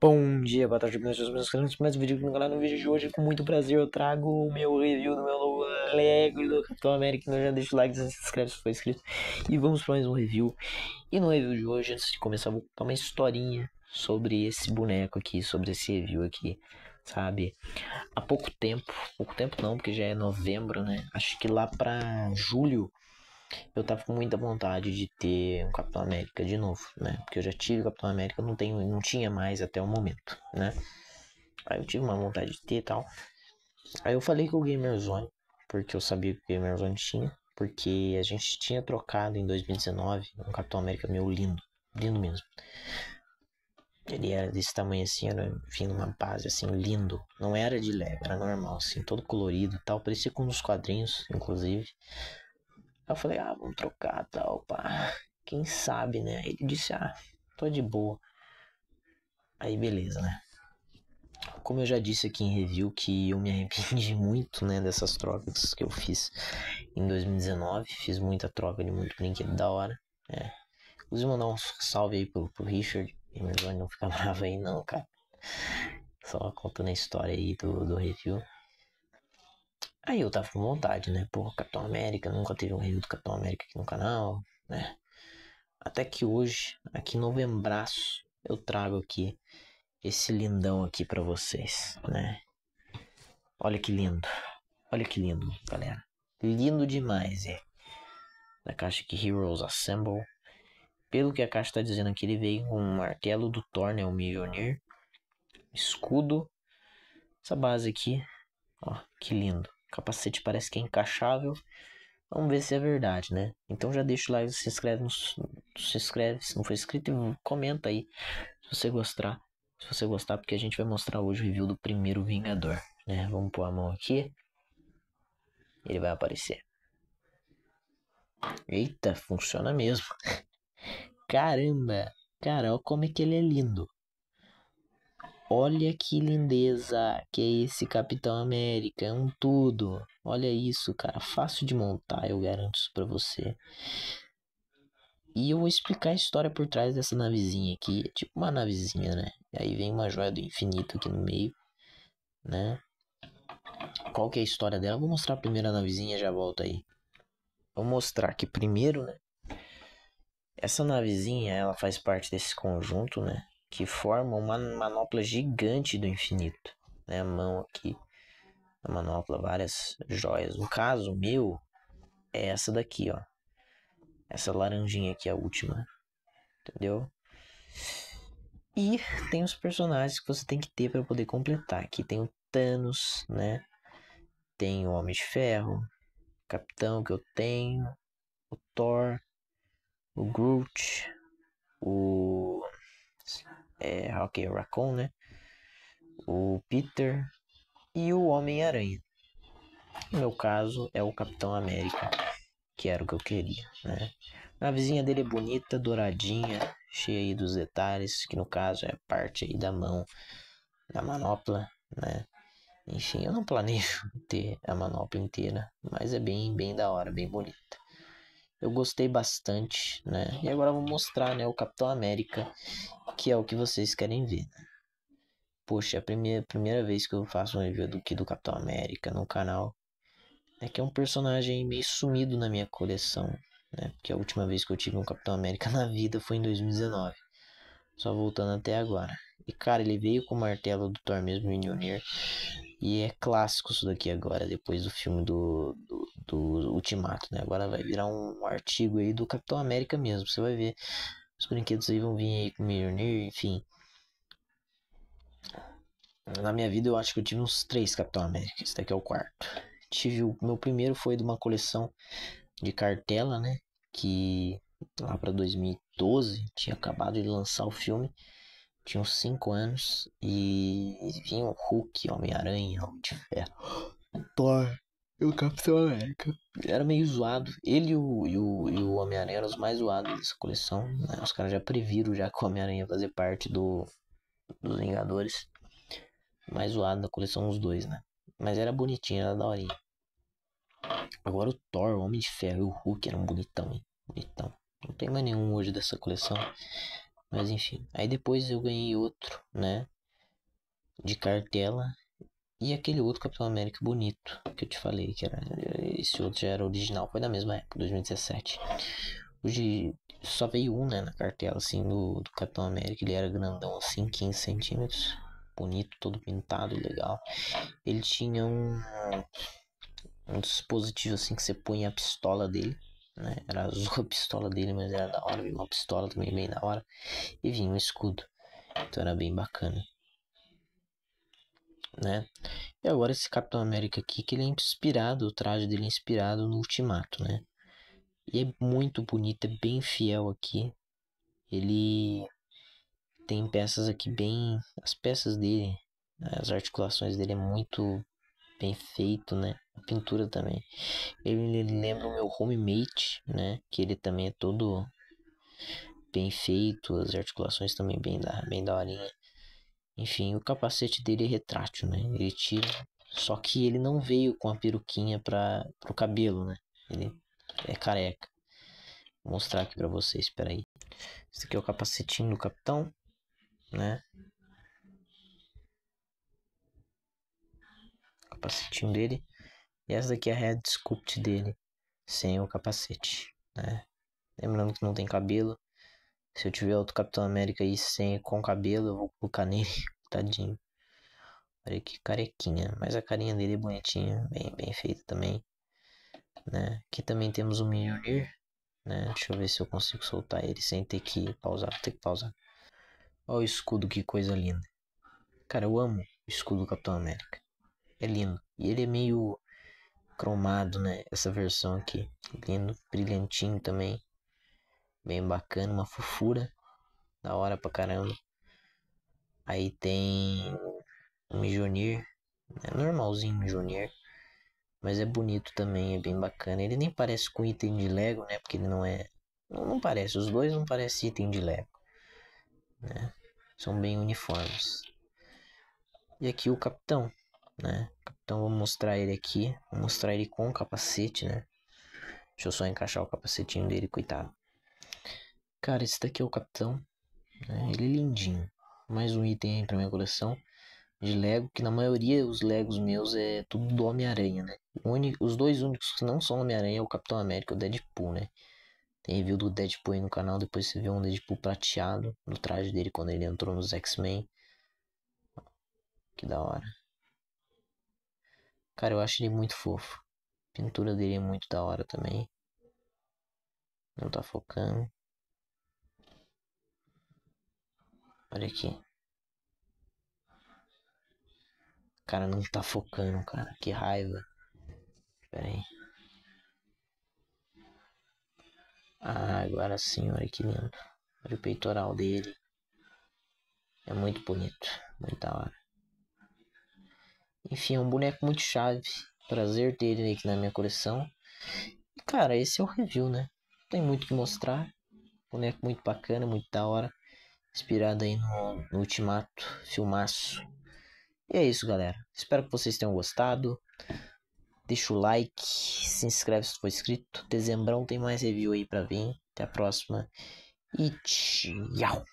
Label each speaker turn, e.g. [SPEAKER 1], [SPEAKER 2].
[SPEAKER 1] Bom dia, boa tarde, meus queridos. mais um vídeo aqui no canal. No vídeo de hoje, com muito prazer, eu trago o meu review do meu Lego do Capitão América. Então já deixa o like, se inscreve se for inscrito. E vamos para mais um review. E no review de hoje, antes de começar, vou contar uma historinha sobre esse boneco aqui, sobre esse review aqui, sabe? Há pouco tempo, pouco tempo não, porque já é novembro, né? Acho que lá para julho eu tava com muita vontade de ter um Capitão América de novo, né? Porque eu já tive o Capitão América, não, tenho, não tinha mais até o momento, né? Aí eu tive uma vontade de ter e tal. Aí eu falei com o Gamerzone, porque eu sabia que o Gamerzone tinha, porque a gente tinha trocado em 2019 um Capitão América meu lindo, lindo mesmo. Ele era desse tamanho assim, era vindo uma base assim, lindo. Não era de leve, era normal, assim, todo colorido e tal. Parecia com um dos quadrinhos, inclusive eu falei, ah, vamos trocar tal, pá. Quem sabe, né? Aí ele disse, ah, tô de boa. Aí beleza, né? Como eu já disse aqui em review que eu me arrependi muito, né, dessas trocas que eu fiz em 2019, fiz muita troca de muito brinquedo da hora, né? Inclusive mandar um salve aí pro, pro Richard, Amazon não fica bravo aí não, cara. Só contando a história aí do, do review. Aí eu tava com vontade, né? Porra, Capitão América, nunca teve um review do Capitão América aqui no canal, né? Até que hoje, aqui no novembraço, eu trago aqui esse lindão aqui para vocês, né? Olha que lindo. Olha que lindo, galera. Lindo demais, é. Da caixa que Heroes Assemble. Pelo que a caixa tá dizendo aqui, ele veio com um martelo do Thor, né? O Mjolnir. Escudo. Essa base aqui. Ó, que lindo. O capacete parece que é encaixável. Vamos ver se é verdade, né? Então já deixa o like, se inscreve, se inscreve se não for inscrito comenta aí se você gostar. Se você gostar, porque a gente vai mostrar hoje o review do primeiro Vingador, né? Vamos pôr a mão aqui. Ele vai aparecer. Eita, funciona mesmo. Caramba! Cara, olha como é que ele é lindo. Olha que lindeza que é esse Capitão América, é um tudo. Olha isso, cara, fácil de montar, eu garanto isso para você. E eu vou explicar a história por trás dessa navezinha aqui, é tipo uma navezinha, né? E aí vem uma joia do infinito aqui no meio, né? Qual que é a história dela? Vou mostrar a primeira navezinha, já volto aí. Vou mostrar aqui primeiro, né? Essa navezinha, ela faz parte desse conjunto, né? que formam uma manopla gigante do infinito. Né? A mão aqui, a manopla, várias joias. No caso meu, é essa daqui, ó. Essa laranjinha aqui, a última. Entendeu? E tem os personagens que você tem que ter para poder completar. Aqui tem o Thanos, né? Tem o Homem de Ferro, o Capitão que eu tenho, o Thor, o Groot, o é, Rocky Raccoon, né? O Peter e o Homem-Aranha. No meu caso, é o Capitão América, que era o que eu queria, né? A vizinha dele é bonita, douradinha, cheia aí dos detalhes, que no caso é parte aí da mão, da manopla, né? Enfim, eu não planejo ter a manopla inteira, mas é bem, bem da hora, bem bonita eu gostei bastante, né? E agora eu vou mostrar, né, o Capitão América, que é o que vocês querem ver, né? Poxa, é a primeira, é primeira vez que eu faço um review do que do Capitão América no canal. É que é um personagem meio sumido na minha coleção, né? Porque a última vez que eu tive um Capitão América na vida foi em 2019. Só voltando até agora. E cara, ele veio com o martelo do Thor mesmo, Mjolnir. E é clássico isso daqui agora, depois do filme do, do, do, Ultimato, né? Agora vai virar um artigo aí do Capitão América mesmo, você vai ver. Os brinquedos aí vão vir aí com Mjolnir, enfim. Na minha vida eu acho que eu tive uns três Capitão América, esse daqui é o quarto. Tive o meu primeiro foi de uma coleção de cartela, né? Que lá para 2012 tinha acabado de lançar o filme tinha uns 5 anos e vinha o Hulk, Homem-Aranha, Homem de Ferro, Thor e o Capitão América. Era meio zoado. Ele e o, e o, e o Homem-Aranha eram os mais zoados dessa coleção. Né? Os caras já previram já que o Homem-Aranha fazer parte do, dos Vingadores. Mais zoado da coleção os dois, né? Mas era bonitinho, era daorinha. Agora o Thor, o Homem de Ferro e o Hulk eram bonitão, hein? Bonitão. Não tem mais nenhum hoje dessa coleção. Mas enfim. Aí depois eu ganhei outro, né? De cartela. E aquele outro Capitão América bonito que eu te falei que era. Esse outro já era original, foi da mesma época, 2017. Hoje só veio um, né, na cartela, assim, do, do Capitão América. Ele era grandão, assim, 15 centímetros. Bonito, todo pintado, legal. Ele tinha um, um dispositivo, assim, que você punha a pistola dele né? Era azul a pistola dele, mas era da hora. uma pistola também bem da hora. E vinha um escudo. Então era bem bacana. Né? E agora esse Capitão América aqui, que ele é inspirado, o traje dele é inspirado no Ultimato, né? E é muito bonito, é bem fiel aqui. Ele tem peças aqui bem... As peças dele, né, as articulações dele é muito bem feito, né? A pintura também. Ele, lembra o meu homemate, né? Que ele também é todo bem feito, as articulações também bem da, bem da horinha. Enfim, o capacete dele é retrátil, né? Ele tira. Só que ele não veio com a peruquinha para o cabelo, né? Ele é careca. Vou mostrar aqui para vocês, espera aí. Esse aqui é o capacetinho do capitão, né? capacetinho dele. E essa daqui é a head sculpt dele, sem o capacete, né? Lembrando que não tem cabelo. Se eu tiver outro Capitão América aí sem, com cabelo, eu vou colocar nele, tadinho. Olha que carequinha, mas a carinha dele é bonitinha, bem, bem feita também. Né? Aqui também temos o Mjolnir, né? Deixa eu ver se eu consigo soltar ele sem ter que pausar, ter que pausar. Olha o escudo, que coisa linda. Cara, eu amo o escudo do Capitão América é lindo. E ele é meio cromado, né? Essa versão aqui. Lindo, brilhantinho também. Bem bacana, uma fofura. Da hora pra caramba. Aí tem um Mjolnir. É normalzinho o Mas é bonito também, é bem bacana. Ele nem parece com item de Lego, né? Porque ele não é. Não, não parece, os dois não parecem item de Lego. Né? São bem uniformes. E aqui o capitão né? Então vou mostrar ele aqui, vou mostrar ele com o capacete, né? Deixa eu só encaixar o capacetinho dele, coitado. Cara, esse daqui é o Capitão, né? ele é lindinho. Mais um item aí pra minha coleção de Lego, que na maioria os Legos meus é tudo do Homem-Aranha, né? Os dois únicos que não são Homem-Aranha é o Capitão América e o Deadpool, né? Tem review do Deadpool aí no canal, depois você vê um Deadpool prateado no traje dele quando ele entrou nos X-Men. Que da hora. Cara, eu acho ele muito fofo. A pintura dele é muito da hora também. Não tá focando. Olha aqui. Cara, não tá focando, cara. Que raiva. Pera aí. Ah, agora sim, olha que lindo. Olha o peitoral dele. É muito bonito. Muito da hora. Enfim, é um boneco muito chave. Prazer ter ele aqui na minha coleção. Cara, esse é o review, né? Não tem muito o que mostrar. Boneco muito bacana, muito da hora. Inspirado aí no, no Ultimato, filmaço. E é isso, galera. Espero que vocês tenham gostado. Deixa o like, se inscreve se for inscrito. Dezembrão tem mais review aí pra vir. Até a próxima e tchau!